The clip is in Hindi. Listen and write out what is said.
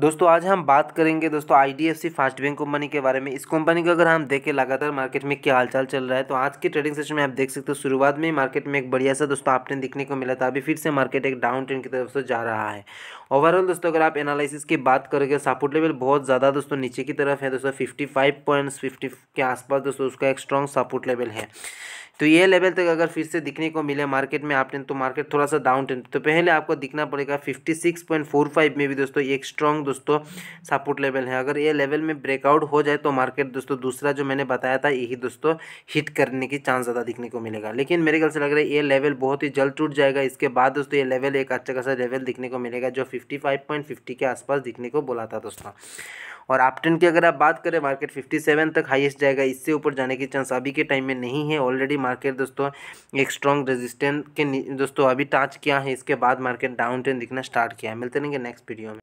दोस्तों आज हम बात करेंगे दोस्तों I D F C first bank company के बारे में इस कंपनी को अगर हम देखें लगातार मार्केट में क्या हालचाल चल रहा है तो आज के ट्रेडिंग सेशन में आप देख सकते हो शुरुआत में मार्केट में एक बढ़िया सा दोस्तों आप ट्रेंड देखने को मिला था अभी फिर से मार्केट एक डाउन ट्रेंड की तरफ से जा रहा है ओवरऑल दोस्तों अगर आप एनालिसिस की बात करोगे सपोर्ट लेवल बहुत ज़्यादा दोस्तों नीचे की तरफ है दोस्तों फिफ्टी फाइव पॉइंट्स फिफ्टी के आसपास दोस्तों उसका एक स्ट्रॉन्ग सपोर्ट लेवल है तो ये लेवल तक अगर फिर से दिखने को मिले मार्केट में आपने तो मार्केट थोड़ा सा डाउन ट्रेंड तो पहले आपको दिखना पड़ेगा fifty six point four five में भी दोस्तों एक स्ट्रॉन्ग दोस्तों सपोर्ट लेवल है अगर ये लेवल में ब्रेकआउट हो जाए तो मार्केट दोस्तों दूसरा जो मैंने बताया था यही दोस्तों हिट करने की चांस ज़्यादा दिखने को मिलेगा लेकिन मेरे ख्याल से लग रहा है ये लेवल बहुत ही जल्द टूट जाएगा इसके बाद दोस्तों ये लेवल एक अच्छा खासा लेवल दिखने को मिलेगा जो फिफ्टी फाइव पॉइंट फिफ्टी के आसपास दिखने को बोला था दोस्तों और ट्रेन की अगर आप बात करें मार्केट फिफ्टी सेवन तक हाईएस्ट जाएगा इससे ऊपर जाने की चांस अभी के टाइम में नहीं है ऑलरेडी मार्केट दोस्तों एक स्ट्रॉन्ग रेजिस्टेंट के दोस्तों अभी टाच किया है इसके बाद मार्केट डाउन ट्रेन दिखना स्टार्ट किया है मिलते रहेंगे नेक्स्ट वीडियो में